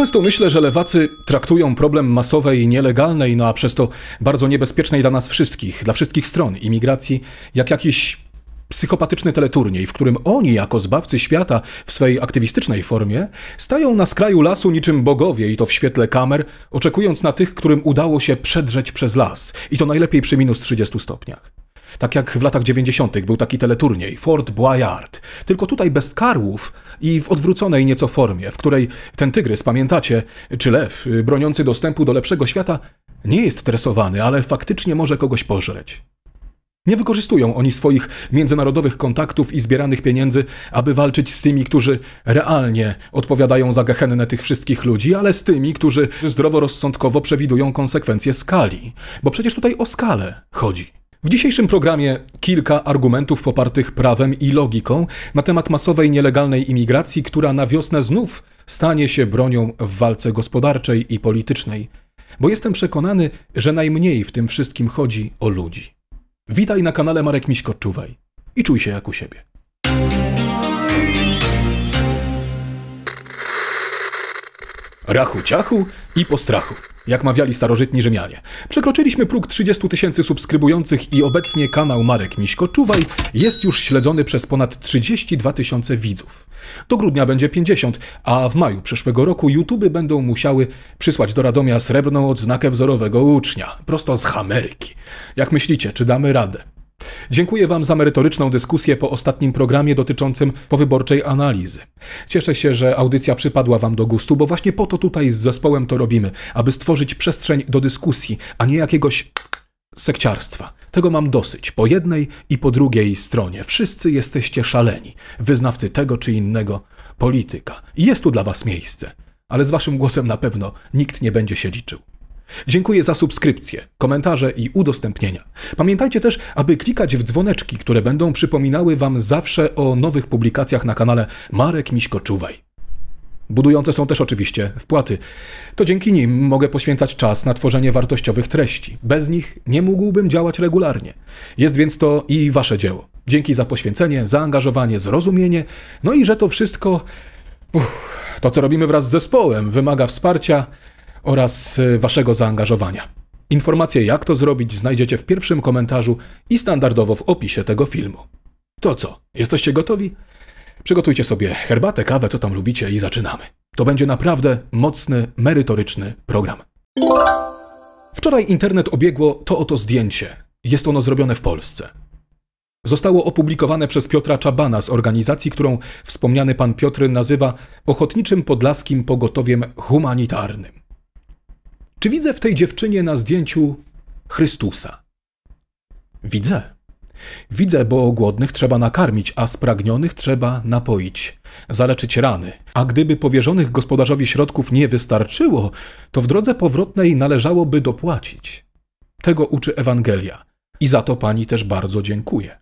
Często myślę, że lewacy traktują problem masowej, nielegalnej, no a przez to bardzo niebezpiecznej dla nas wszystkich, dla wszystkich stron imigracji, jak jakiś psychopatyczny teleturniej, w którym oni, jako zbawcy świata w swej aktywistycznej formie, stają na skraju lasu niczym bogowie i to w świetle kamer, oczekując na tych, którym udało się przedrzeć przez las i to najlepiej przy minus 30 stopniach. Tak jak w latach 90. był taki teleturniej Fort Boyard, tylko tutaj bez karłów i w odwróconej nieco formie, w której ten tygrys, pamiętacie, czy lew, y, broniący dostępu do lepszego świata, nie jest tresowany, ale faktycznie może kogoś pożreć. Nie wykorzystują oni swoich międzynarodowych kontaktów i zbieranych pieniędzy, aby walczyć z tymi, którzy realnie odpowiadają za gehennę tych wszystkich ludzi, ale z tymi, którzy zdroworozsądkowo przewidują konsekwencje skali. Bo przecież tutaj o skalę chodzi. W dzisiejszym programie kilka argumentów popartych prawem i logiką na temat masowej nielegalnej imigracji, która na wiosnę znów stanie się bronią w walce gospodarczej i politycznej. Bo jestem przekonany, że najmniej w tym wszystkim chodzi o ludzi. Witaj na kanale Marek Miśko Czuwaj i czuj się jak u siebie. Rachu ciachu i postrachu jak mawiali starożytni Rzymianie. Przekroczyliśmy próg 30 tysięcy subskrybujących i obecnie kanał Marek Miśko-Czuwaj jest już śledzony przez ponad 32 tysiące widzów. Do grudnia będzie 50, a w maju przyszłego roku YouTube y będą musiały przysłać do Radomia srebrną odznakę wzorowego ucznia, prosto z Ameryki. Jak myślicie, czy damy radę? Dziękuję Wam za merytoryczną dyskusję po ostatnim programie dotyczącym powyborczej analizy. Cieszę się, że audycja przypadła Wam do gustu, bo właśnie po to tutaj z zespołem to robimy, aby stworzyć przestrzeń do dyskusji, a nie jakiegoś sekciarstwa. Tego mam dosyć. Po jednej i po drugiej stronie. Wszyscy jesteście szaleni, wyznawcy tego czy innego polityka. I jest tu dla Was miejsce, ale z Waszym głosem na pewno nikt nie będzie się liczył. Dziękuję za subskrypcję, komentarze i udostępnienia. Pamiętajcie też, aby klikać w dzwoneczki, które będą przypominały Wam zawsze o nowych publikacjach na kanale Marek Miśko Czuwaj. Budujące są też oczywiście wpłaty. To dzięki nim mogę poświęcać czas na tworzenie wartościowych treści. Bez nich nie mógłbym działać regularnie. Jest więc to i Wasze dzieło. Dzięki za poświęcenie, zaangażowanie, zrozumienie, no i że to wszystko, uff, to co robimy wraz z zespołem, wymaga wsparcia oraz e, Waszego zaangażowania. Informacje, jak to zrobić, znajdziecie w pierwszym komentarzu i standardowo w opisie tego filmu. To co, jesteście gotowi? Przygotujcie sobie herbatę, kawę, co tam lubicie i zaczynamy. To będzie naprawdę mocny, merytoryczny program. Wczoraj internet obiegło to oto zdjęcie. Jest ono zrobione w Polsce. Zostało opublikowane przez Piotra Czabana z organizacji, którą wspomniany pan Piotr nazywa Ochotniczym Podlaskim Pogotowiem Humanitarnym. Czy widzę w tej dziewczynie na zdjęciu Chrystusa? Widzę. Widzę, bo głodnych trzeba nakarmić, a spragnionych trzeba napoić, zaleczyć rany. A gdyby powierzonych gospodarzowi środków nie wystarczyło, to w drodze powrotnej należałoby dopłacić. Tego uczy Ewangelia i za to pani też bardzo dziękuję.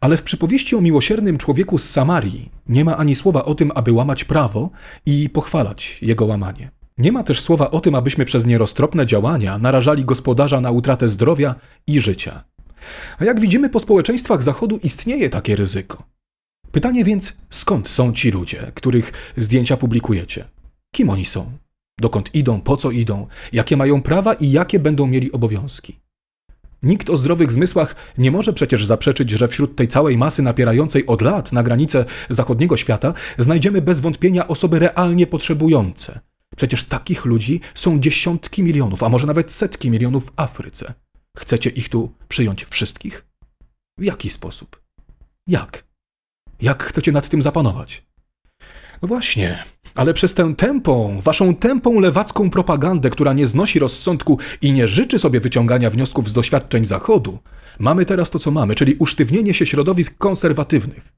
Ale w przypowieści o miłosiernym człowieku z Samarii nie ma ani słowa o tym, aby łamać prawo i pochwalać jego łamanie. Nie ma też słowa o tym, abyśmy przez nieroztropne działania narażali gospodarza na utratę zdrowia i życia. A jak widzimy, po społeczeństwach Zachodu istnieje takie ryzyko. Pytanie więc, skąd są ci ludzie, których zdjęcia publikujecie? Kim oni są? Dokąd idą, po co idą, jakie mają prawa i jakie będą mieli obowiązki? Nikt o zdrowych zmysłach nie może przecież zaprzeczyć, że wśród tej całej masy napierającej od lat na granice zachodniego świata znajdziemy bez wątpienia osoby realnie potrzebujące, Przecież takich ludzi są dziesiątki milionów, a może nawet setki milionów w Afryce. Chcecie ich tu przyjąć wszystkich? W jaki sposób? Jak? Jak chcecie nad tym zapanować? No właśnie, ale przez tę tępą, waszą tępą lewacką propagandę, która nie znosi rozsądku i nie życzy sobie wyciągania wniosków z doświadczeń Zachodu, mamy teraz to, co mamy, czyli usztywnienie się środowisk konserwatywnych.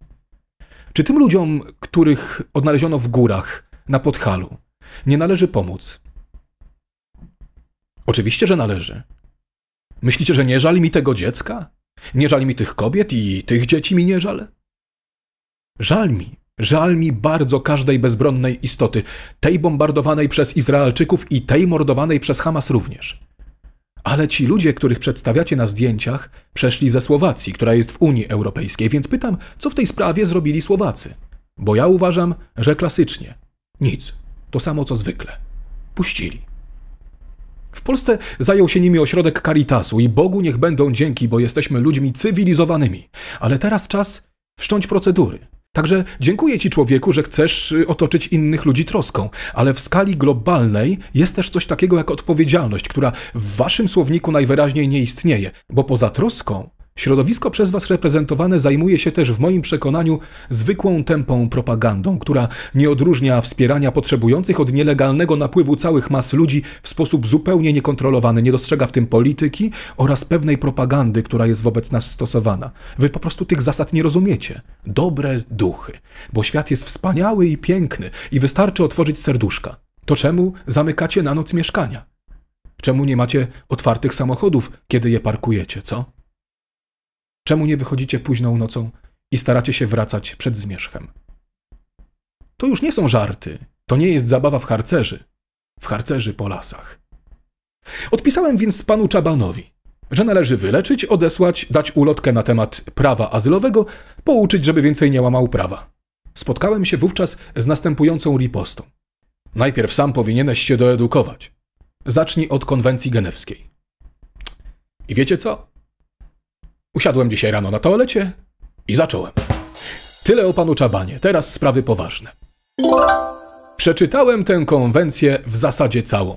Czy tym ludziom, których odnaleziono w górach, na Podhalu, nie należy pomóc? Oczywiście, że należy. Myślicie, że nie żal mi tego dziecka? Nie żal mi tych kobiet i tych dzieci mi nie żal? Żal mi, żal mi bardzo każdej bezbronnej istoty, tej bombardowanej przez Izraelczyków i tej mordowanej przez Hamas również. Ale ci ludzie, których przedstawiacie na zdjęciach, przeszli ze Słowacji, która jest w Unii Europejskiej, więc pytam, co w tej sprawie zrobili Słowacy? Bo ja uważam, że klasycznie nic. To samo co zwykle. Puścili. W Polsce zajął się nimi ośrodek Caritasu i Bogu niech będą dzięki, bo jesteśmy ludźmi cywilizowanymi. Ale teraz czas wszcząć procedury. Także dziękuję Ci, człowieku, że chcesz y, otoczyć innych ludzi troską, ale w skali globalnej jest też coś takiego jak odpowiedzialność, która w Waszym słowniku najwyraźniej nie istnieje, bo poza troską Środowisko przez Was reprezentowane zajmuje się też w moim przekonaniu zwykłą tempą propagandą, która nie odróżnia wspierania potrzebujących od nielegalnego napływu całych mas ludzi w sposób zupełnie niekontrolowany, nie dostrzega w tym polityki oraz pewnej propagandy, która jest wobec nas stosowana. Wy po prostu tych zasad nie rozumiecie. Dobre duchy, bo świat jest wspaniały i piękny i wystarczy otworzyć serduszka. To czemu zamykacie na noc mieszkania? Czemu nie macie otwartych samochodów, kiedy je parkujecie, co? Czemu nie wychodzicie późną nocą i staracie się wracać przed zmierzchem? To już nie są żarty. To nie jest zabawa w harcerzy. W harcerzy po lasach. Odpisałem więc panu Czabanowi, że należy wyleczyć, odesłać, dać ulotkę na temat prawa azylowego, pouczyć, żeby więcej nie łamał prawa. Spotkałem się wówczas z następującą ripostą. Najpierw sam powinieneś się doedukować. Zacznij od konwencji genewskiej. I wiecie co? Usiadłem dzisiaj rano na toalecie i zacząłem. Tyle o panu Czabanie, teraz sprawy poważne. Przeczytałem tę konwencję w zasadzie całą.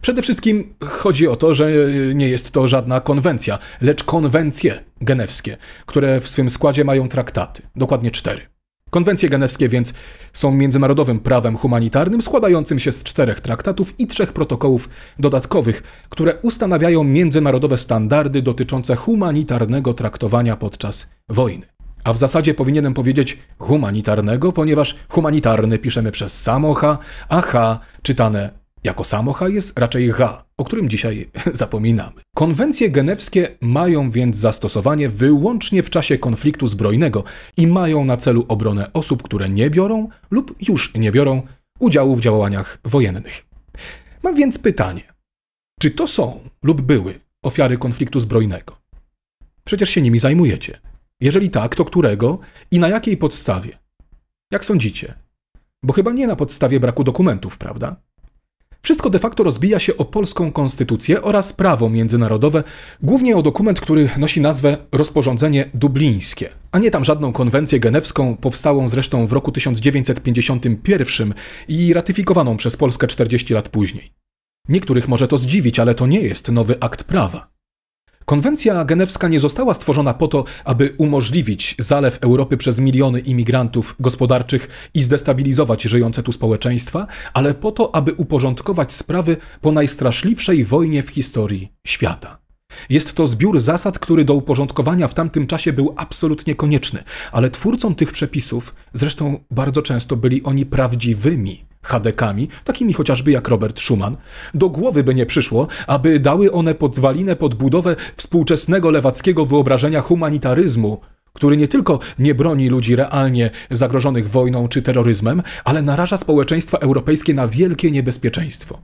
Przede wszystkim chodzi o to, że nie jest to żadna konwencja, lecz konwencje genewskie, które w swym składzie mają traktaty, dokładnie cztery. Konwencje genewskie więc są międzynarodowym prawem humanitarnym składającym się z czterech traktatów i trzech protokołów dodatkowych, które ustanawiają międzynarodowe standardy dotyczące humanitarnego traktowania podczas wojny. A w zasadzie powinienem powiedzieć humanitarnego, ponieważ humanitarny piszemy przez samocha, a H czytane jako samocha jest raczej H, o którym dzisiaj zapominamy. Konwencje genewskie mają więc zastosowanie wyłącznie w czasie konfliktu zbrojnego i mają na celu obronę osób, które nie biorą lub już nie biorą udziału w działaniach wojennych. Mam więc pytanie: czy to są lub były ofiary konfliktu zbrojnego? Przecież się nimi zajmujecie. Jeżeli tak, to którego i na jakiej podstawie? Jak sądzicie? Bo chyba nie na podstawie braku dokumentów, prawda? Wszystko de facto rozbija się o polską konstytucję oraz prawo międzynarodowe, głównie o dokument, który nosi nazwę Rozporządzenie Dublińskie, a nie tam żadną konwencję genewską, powstałą zresztą w roku 1951 i ratyfikowaną przez Polskę 40 lat później. Niektórych może to zdziwić, ale to nie jest nowy akt prawa. Konwencja genewska nie została stworzona po to, aby umożliwić zalew Europy przez miliony imigrantów gospodarczych i zdestabilizować żyjące tu społeczeństwa, ale po to, aby uporządkować sprawy po najstraszliwszej wojnie w historii świata. Jest to zbiór zasad, który do uporządkowania w tamtym czasie był absolutnie konieczny, ale twórcą tych przepisów, zresztą bardzo często byli oni prawdziwymi hadekami, takimi chociażby jak Robert Schuman, do głowy by nie przyszło, aby dały one podwalinę pod budowę współczesnego lewackiego wyobrażenia humanitaryzmu, który nie tylko nie broni ludzi realnie zagrożonych wojną czy terroryzmem, ale naraża społeczeństwa europejskie na wielkie niebezpieczeństwo.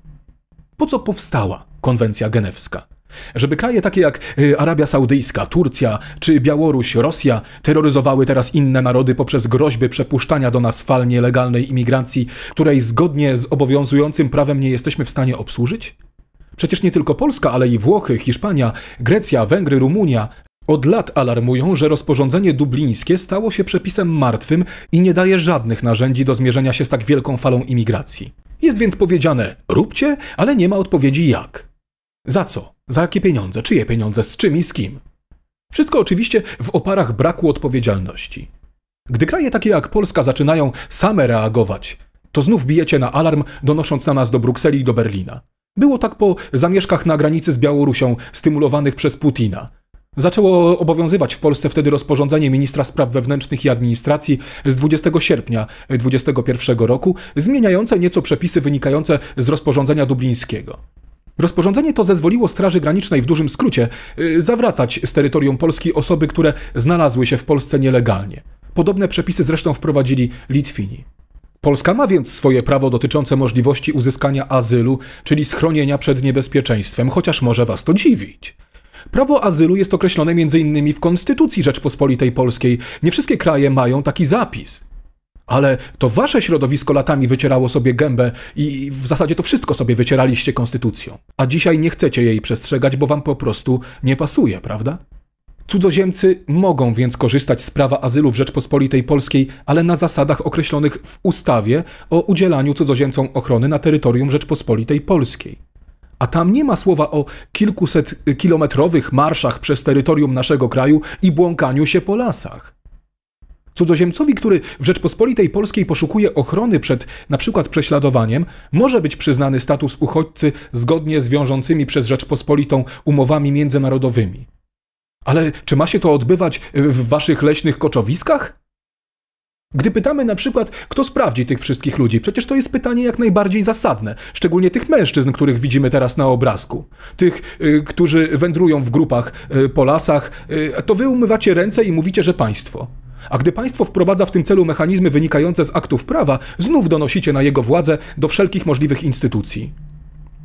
Po co powstała konwencja genewska? Żeby kraje takie jak y, Arabia Saudyjska, Turcja czy Białoruś, Rosja terroryzowały teraz inne narody poprzez groźby przepuszczania do nas fal nielegalnej imigracji, której zgodnie z obowiązującym prawem nie jesteśmy w stanie obsłużyć? Przecież nie tylko Polska, ale i Włochy, Hiszpania, Grecja, Węgry, Rumunia od lat alarmują, że rozporządzenie dublińskie stało się przepisem martwym i nie daje żadnych narzędzi do zmierzenia się z tak wielką falą imigracji. Jest więc powiedziane róbcie, ale nie ma odpowiedzi jak. Za co? Za jakie pieniądze? Czyje pieniądze? Z czym i z kim? Wszystko oczywiście w oparach braku odpowiedzialności. Gdy kraje takie jak Polska zaczynają same reagować, to znów bijecie na alarm, donosząc na nas do Brukseli i do Berlina. Było tak po zamieszkach na granicy z Białorusią, stymulowanych przez Putina. Zaczęło obowiązywać w Polsce wtedy rozporządzenie ministra spraw wewnętrznych i administracji z 20 sierpnia 2021 roku, zmieniające nieco przepisy wynikające z rozporządzenia dublińskiego. Rozporządzenie to zezwoliło Straży Granicznej w dużym skrócie y, zawracać z terytorium Polski osoby, które znalazły się w Polsce nielegalnie. Podobne przepisy zresztą wprowadzili Litwini. Polska ma więc swoje prawo dotyczące możliwości uzyskania azylu, czyli schronienia przed niebezpieczeństwem, chociaż może was to dziwić. Prawo azylu jest określone m.in. w Konstytucji Rzeczpospolitej Polskiej. Nie wszystkie kraje mają taki zapis. Ale to wasze środowisko latami wycierało sobie gębę i w zasadzie to wszystko sobie wycieraliście konstytucją. A dzisiaj nie chcecie jej przestrzegać, bo wam po prostu nie pasuje, prawda? Cudzoziemcy mogą więc korzystać z prawa azylu w Rzeczpospolitej Polskiej, ale na zasadach określonych w ustawie o udzielaniu cudzoziemcom ochrony na terytorium Rzeczpospolitej Polskiej. A tam nie ma słowa o kilkuset kilometrowych marszach przez terytorium naszego kraju i błąkaniu się po lasach. Cudzoziemcowi, który w Rzeczpospolitej Polskiej poszukuje ochrony przed np. prześladowaniem, może być przyznany status uchodźcy zgodnie z wiążącymi przez Rzeczpospolitą umowami międzynarodowymi. Ale czy ma się to odbywać e, w waszych leśnych koczowiskach? Gdy pytamy na przykład, kto sprawdzi tych wszystkich ludzi, przecież to jest pytanie jak najbardziej zasadne, szczególnie tych mężczyzn, których widzimy teraz na obrazku. Tych, y, którzy wędrują w grupach y, po lasach, y, to wy umywacie ręce i mówicie, że państwo. A gdy państwo wprowadza w tym celu mechanizmy wynikające z aktów prawa, znów donosicie na jego władzę do wszelkich możliwych instytucji.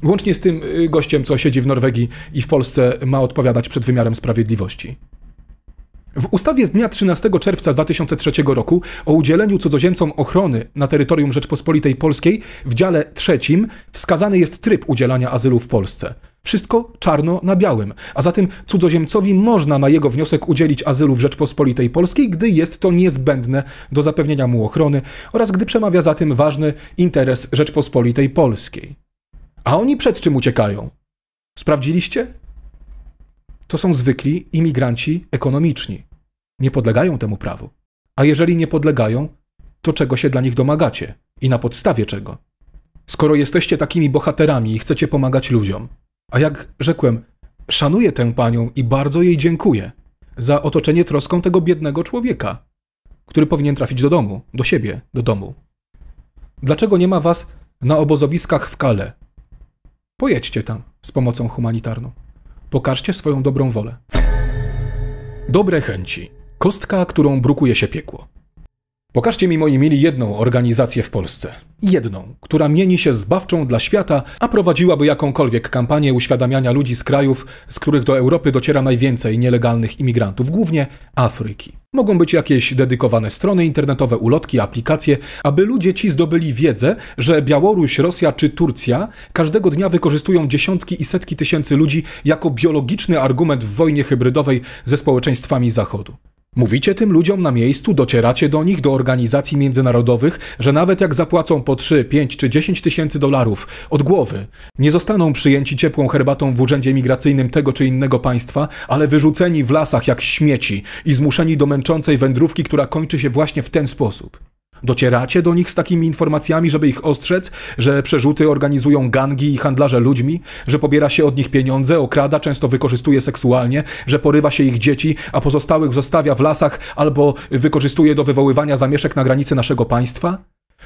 Łącznie z tym y, gościem, co siedzi w Norwegii i w Polsce ma odpowiadać przed wymiarem sprawiedliwości. W ustawie z dnia 13 czerwca 2003 roku o udzieleniu cudzoziemcom ochrony na terytorium Rzeczpospolitej Polskiej w dziale trzecim wskazany jest tryb udzielania azylu w Polsce. Wszystko czarno na białym, a zatem cudzoziemcowi można na jego wniosek udzielić azylu w Rzeczpospolitej Polskiej, gdy jest to niezbędne do zapewnienia mu ochrony oraz gdy przemawia za tym ważny interes Rzeczpospolitej Polskiej. A oni przed czym uciekają? Sprawdziliście? To są zwykli imigranci ekonomiczni nie podlegają temu prawu. A jeżeli nie podlegają, to czego się dla nich domagacie i na podstawie czego? Skoro jesteście takimi bohaterami i chcecie pomagać ludziom, a jak rzekłem, szanuję tę panią i bardzo jej dziękuję za otoczenie troską tego biednego człowieka, który powinien trafić do domu, do siebie, do domu. Dlaczego nie ma was na obozowiskach w Kale? Pojedźcie tam z pomocą humanitarną. Pokażcie swoją dobrą wolę. Dobre chęci. Kostka, którą brukuje się piekło. Pokażcie mi, moi mili, jedną organizację w Polsce. Jedną, która mieni się zbawczą dla świata, a prowadziłaby jakąkolwiek kampanię uświadamiania ludzi z krajów, z których do Europy dociera najwięcej nielegalnych imigrantów, głównie Afryki. Mogą być jakieś dedykowane strony internetowe, ulotki, aplikacje, aby ludzie ci zdobyli wiedzę, że Białoruś, Rosja czy Turcja każdego dnia wykorzystują dziesiątki i setki tysięcy ludzi jako biologiczny argument w wojnie hybrydowej ze społeczeństwami Zachodu. Mówicie tym ludziom na miejscu, docieracie do nich, do organizacji międzynarodowych, że nawet jak zapłacą po 3, 5 czy 10 tysięcy dolarów od głowy, nie zostaną przyjęci ciepłą herbatą w urzędzie migracyjnym tego czy innego państwa, ale wyrzuceni w lasach jak śmieci i zmuszeni do męczącej wędrówki, która kończy się właśnie w ten sposób. Docieracie do nich z takimi informacjami, żeby ich ostrzec, że przerzuty organizują gangi i handlarze ludźmi, że pobiera się od nich pieniądze, okrada, często wykorzystuje seksualnie, że porywa się ich dzieci, a pozostałych zostawia w lasach albo wykorzystuje do wywoływania zamieszek na granicy naszego państwa?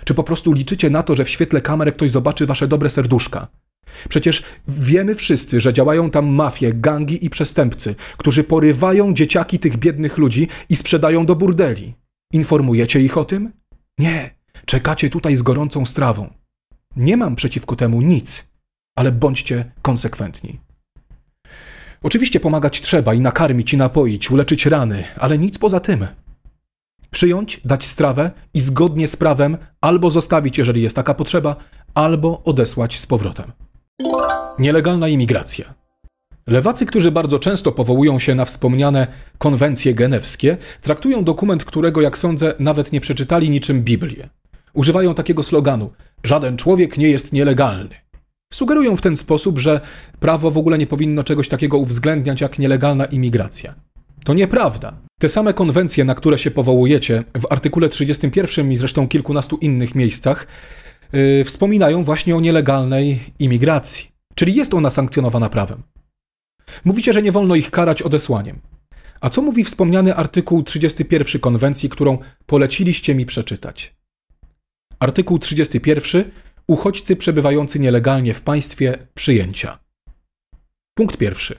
Czy po prostu liczycie na to, że w świetle kamer ktoś zobaczy wasze dobre serduszka? Przecież wiemy wszyscy, że działają tam mafie, gangi i przestępcy, którzy porywają dzieciaki tych biednych ludzi i sprzedają do burdeli. Informujecie ich o tym? Nie, czekacie tutaj z gorącą strawą. Nie mam przeciwko temu nic, ale bądźcie konsekwentni. Oczywiście pomagać trzeba i nakarmić, i napoić, uleczyć rany, ale nic poza tym. Przyjąć, dać strawę i zgodnie z prawem albo zostawić, jeżeli jest taka potrzeba, albo odesłać z powrotem. Nielegalna imigracja. Lewacy, którzy bardzo często powołują się na wspomniane konwencje genewskie, traktują dokument, którego, jak sądzę, nawet nie przeczytali niczym Biblię. Używają takiego sloganu: Żaden człowiek nie jest nielegalny. Sugerują w ten sposób, że prawo w ogóle nie powinno czegoś takiego uwzględniać jak nielegalna imigracja. To nieprawda. Te same konwencje, na które się powołujecie, w artykule 31 i zresztą kilkunastu innych miejscach, yy, wspominają właśnie o nielegalnej imigracji. Czyli jest ona sankcjonowana prawem. Mówicie, że nie wolno ich karać odesłaniem. A co mówi wspomniany artykuł 31 konwencji, którą poleciliście mi przeczytać? Artykuł 31. Uchodźcy przebywający nielegalnie w państwie przyjęcia. Punkt pierwszy.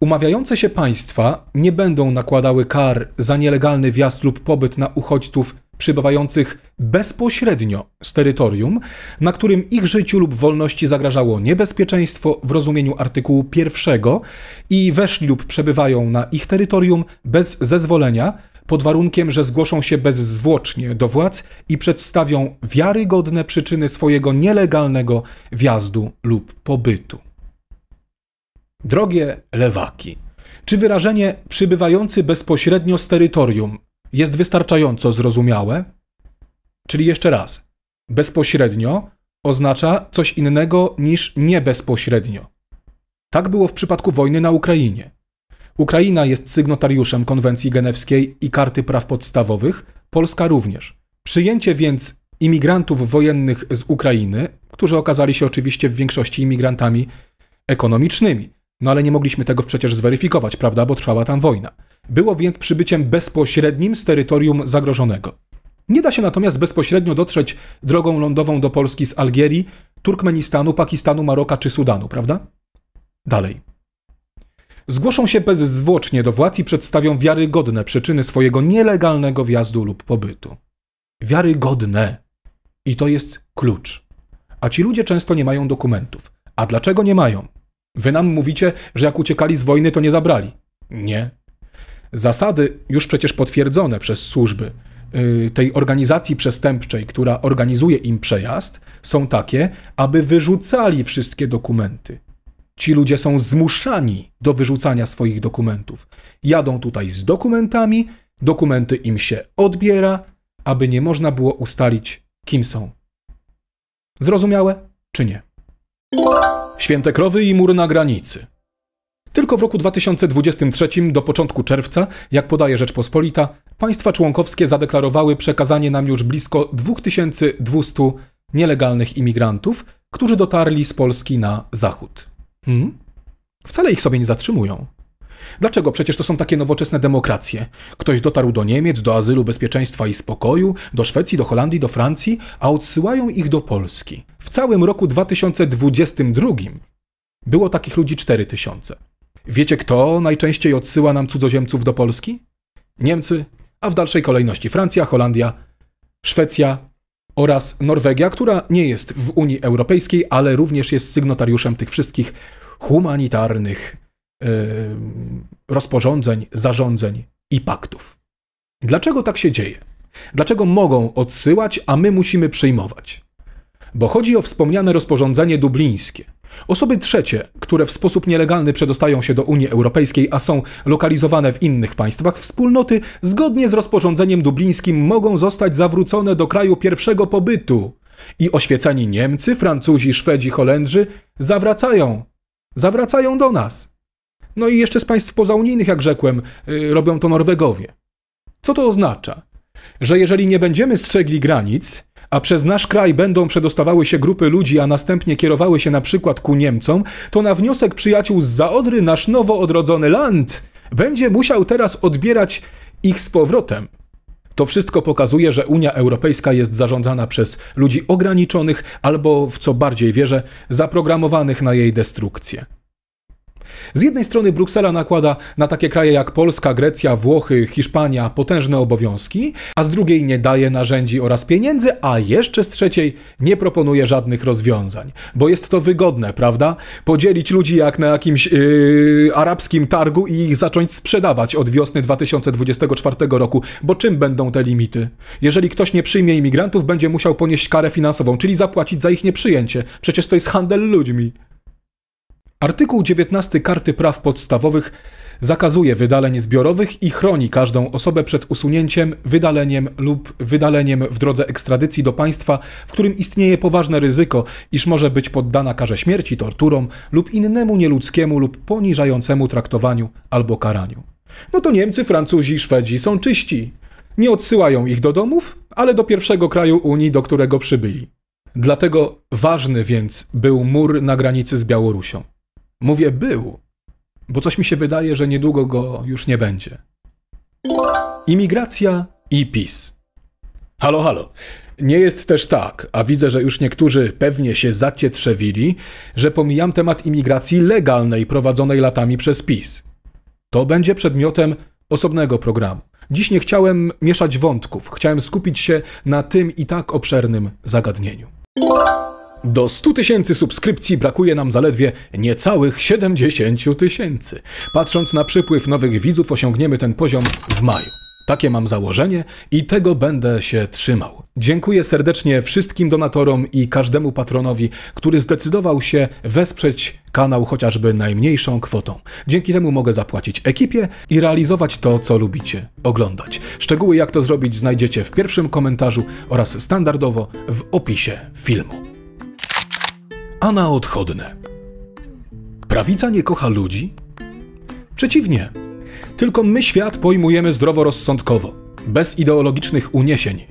Umawiające się państwa nie będą nakładały kar za nielegalny wjazd lub pobyt na uchodźców przybywających bezpośrednio z terytorium, na którym ich życiu lub wolności zagrażało niebezpieczeństwo w rozumieniu artykułu pierwszego i weszli lub przebywają na ich terytorium bez zezwolenia, pod warunkiem, że zgłoszą się bezzwłocznie do władz i przedstawią wiarygodne przyczyny swojego nielegalnego wjazdu lub pobytu. Drogie lewaki, czy wyrażenie przybywający bezpośrednio z terytorium jest wystarczająco zrozumiałe? Czyli jeszcze raz, bezpośrednio oznacza coś innego niż niebezpośrednio. Tak było w przypadku wojny na Ukrainie. Ukraina jest sygnatariuszem konwencji genewskiej i karty praw podstawowych, Polska również. Przyjęcie więc imigrantów wojennych z Ukrainy, którzy okazali się oczywiście w większości imigrantami ekonomicznymi, no ale nie mogliśmy tego przecież zweryfikować, prawda, bo trwała tam wojna. Było więc przybyciem bezpośrednim z terytorium zagrożonego. Nie da się natomiast bezpośrednio dotrzeć drogą lądową do Polski z Algierii, Turkmenistanu, Pakistanu, Maroka czy Sudanu, prawda? Dalej. Zgłoszą się bezzwłocznie do władz i przedstawią wiarygodne przyczyny swojego nielegalnego wjazdu lub pobytu. Wiarygodne. I to jest klucz. A ci ludzie często nie mają dokumentów. A dlaczego nie mają? Wy nam mówicie, że jak uciekali z wojny, to nie zabrali. Nie, Zasady już przecież potwierdzone przez służby y, tej organizacji przestępczej, która organizuje im przejazd, są takie, aby wyrzucali wszystkie dokumenty. Ci ludzie są zmuszani do wyrzucania swoich dokumentów. Jadą tutaj z dokumentami, dokumenty im się odbiera, aby nie można było ustalić, kim są. Zrozumiałe czy nie? Święte krowy i mur na granicy. Tylko w roku 2023 do początku czerwca, jak podaje Rzeczpospolita, państwa członkowskie zadeklarowały przekazanie nam już blisko 2200 nielegalnych imigrantów, którzy dotarli z Polski na zachód. Hmm? Wcale ich sobie nie zatrzymują. Dlaczego przecież to są takie nowoczesne demokracje? Ktoś dotarł do Niemiec, do azylu, bezpieczeństwa i spokoju, do Szwecji, do Holandii, do Francji, a odsyłają ich do Polski. W całym roku 2022 było takich ludzi 4000. Wiecie, kto najczęściej odsyła nam cudzoziemców do Polski? Niemcy, a w dalszej kolejności Francja, Holandia, Szwecja oraz Norwegia, która nie jest w Unii Europejskiej, ale również jest sygnatariuszem tych wszystkich humanitarnych yy, rozporządzeń, zarządzeń i paktów. Dlaczego tak się dzieje? Dlaczego mogą odsyłać, a my musimy przyjmować? Bo chodzi o wspomniane rozporządzenie dublińskie. Osoby trzecie, które w sposób nielegalny przedostają się do Unii Europejskiej, a są lokalizowane w innych państwach wspólnoty, zgodnie z rozporządzeniem dublińskim mogą zostać zawrócone do kraju pierwszego pobytu. I oświeceni Niemcy, Francuzi, Szwedzi, Holendrzy zawracają. Zawracają do nas. No i jeszcze z państw pozaunijnych, jak rzekłem, yy, robią to Norwegowie. Co to oznacza? Że jeżeli nie będziemy strzegli granic, a przez nasz kraj będą przedostawały się grupy ludzi, a następnie kierowały się na przykład ku Niemcom, to na wniosek przyjaciół z Zaodry nasz nowo odrodzony land będzie musiał teraz odbierać ich z powrotem. To wszystko pokazuje, że Unia Europejska jest zarządzana przez ludzi ograniczonych albo, w co bardziej wierzę, zaprogramowanych na jej destrukcję. Z jednej strony Bruksela nakłada na takie kraje jak Polska, Grecja, Włochy, Hiszpania potężne obowiązki, a z drugiej nie daje narzędzi oraz pieniędzy, a jeszcze z trzeciej nie proponuje żadnych rozwiązań. Bo jest to wygodne, prawda? Podzielić ludzi jak na jakimś yy, arabskim targu i ich zacząć sprzedawać od wiosny 2024 roku, bo czym będą te limity? Jeżeli ktoś nie przyjmie imigrantów, będzie musiał ponieść karę finansową, czyli zapłacić za ich nieprzyjęcie. Przecież to jest handel ludźmi. Artykuł 19 Karty Praw Podstawowych zakazuje wydaleń zbiorowych i chroni każdą osobę przed usunięciem, wydaleniem lub wydaleniem w drodze ekstradycji do państwa, w którym istnieje poważne ryzyko, iż może być poddana karze śmierci, torturom lub innemu nieludzkiemu lub poniżającemu traktowaniu albo karaniu. No to Niemcy, Francuzi, Szwedzi są czyści. Nie odsyłają ich do domów, ale do pierwszego kraju Unii, do którego przybyli. Dlatego ważny więc był mur na granicy z Białorusią. Mówię był, bo coś mi się wydaje, że niedługo go już nie będzie. Imigracja i PiS. Halo, halo. Nie jest też tak, a widzę, że już niektórzy pewnie się zacietrzewili, że pomijam temat imigracji legalnej prowadzonej latami przez PiS. To będzie przedmiotem osobnego programu. Dziś nie chciałem mieszać wątków, chciałem skupić się na tym i tak obszernym zagadnieniu. Do 100 tysięcy subskrypcji brakuje nam zaledwie niecałych 70 tysięcy. Patrząc na przypływ nowych widzów, osiągniemy ten poziom w maju. Takie mam założenie i tego będę się trzymał. Dziękuję serdecznie wszystkim donatorom i każdemu patronowi, który zdecydował się wesprzeć kanał chociażby najmniejszą kwotą. Dzięki temu mogę zapłacić ekipie i realizować to, co lubicie oglądać. Szczegóły, jak to zrobić, znajdziecie w pierwszym komentarzu oraz standardowo w opisie filmu a na odchodne. Prawica nie kocha ludzi? Przeciwnie. Tylko my świat pojmujemy zdroworozsądkowo, bez ideologicznych uniesień.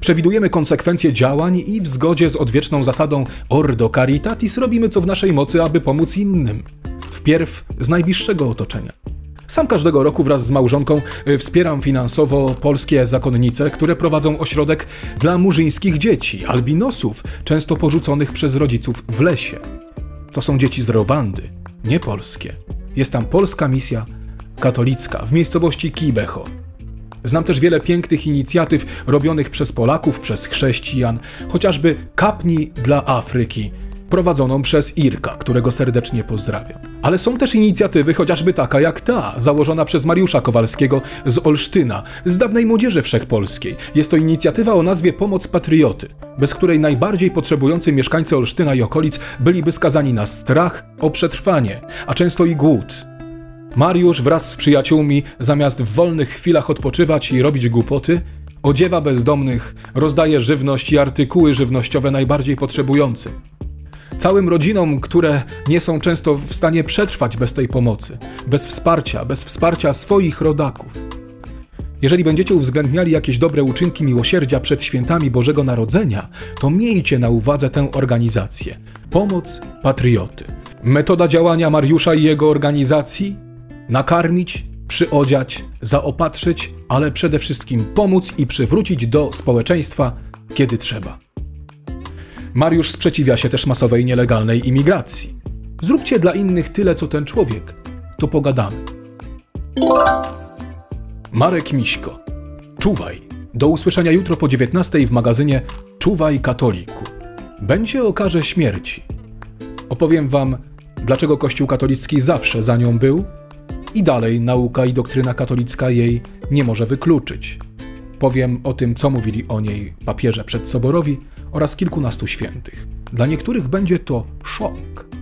Przewidujemy konsekwencje działań i w zgodzie z odwieczną zasadą Ordo Caritatis robimy co w naszej mocy, aby pomóc innym. Wpierw z najbliższego otoczenia. Sam każdego roku wraz z małżonką y, wspieram finansowo polskie zakonnice, które prowadzą ośrodek dla murzyńskich dzieci, albinosów, często porzuconych przez rodziców w lesie. To są dzieci z Rowandy, nie polskie. Jest tam polska misja katolicka w miejscowości Kibeho. Znam też wiele pięknych inicjatyw robionych przez Polaków, przez chrześcijan, chociażby kapni dla Afryki – prowadzoną przez Irka, którego serdecznie pozdrawiam. Ale są też inicjatywy, chociażby taka jak ta, założona przez Mariusza Kowalskiego z Olsztyna, z dawnej młodzieży wszechpolskiej. Jest to inicjatywa o nazwie Pomoc Patrioty, bez której najbardziej potrzebujący mieszkańcy Olsztyna i okolic byliby skazani na strach o przetrwanie, a często i głód. Mariusz wraz z przyjaciółmi, zamiast w wolnych chwilach odpoczywać i robić głupoty, odziewa bezdomnych, rozdaje żywność i artykuły żywnościowe najbardziej potrzebującym całym rodzinom, które nie są często w stanie przetrwać bez tej pomocy, bez wsparcia, bez wsparcia swoich rodaków. Jeżeli będziecie uwzględniali jakieś dobre uczynki miłosierdzia przed świętami Bożego Narodzenia, to miejcie na uwadze tę organizację. Pomoc Patrioty. Metoda działania Mariusza i jego organizacji? Nakarmić, przyodziać, zaopatrzyć, ale przede wszystkim pomóc i przywrócić do społeczeństwa, kiedy trzeba. Mariusz sprzeciwia się też masowej nielegalnej imigracji. Zróbcie dla innych tyle, co ten człowiek. To pogadamy. Marek Miśko. Czuwaj. Do usłyszenia jutro po 19 w magazynie Czuwaj katoliku. Będzie o karze śmierci. Opowiem wam, dlaczego Kościół katolicki zawsze za nią był i dalej nauka i doktryna katolicka jej nie może wykluczyć. Powiem o tym, co mówili o niej papieże przed Soborowi, oraz kilkunastu świętych. Dla niektórych będzie to szok,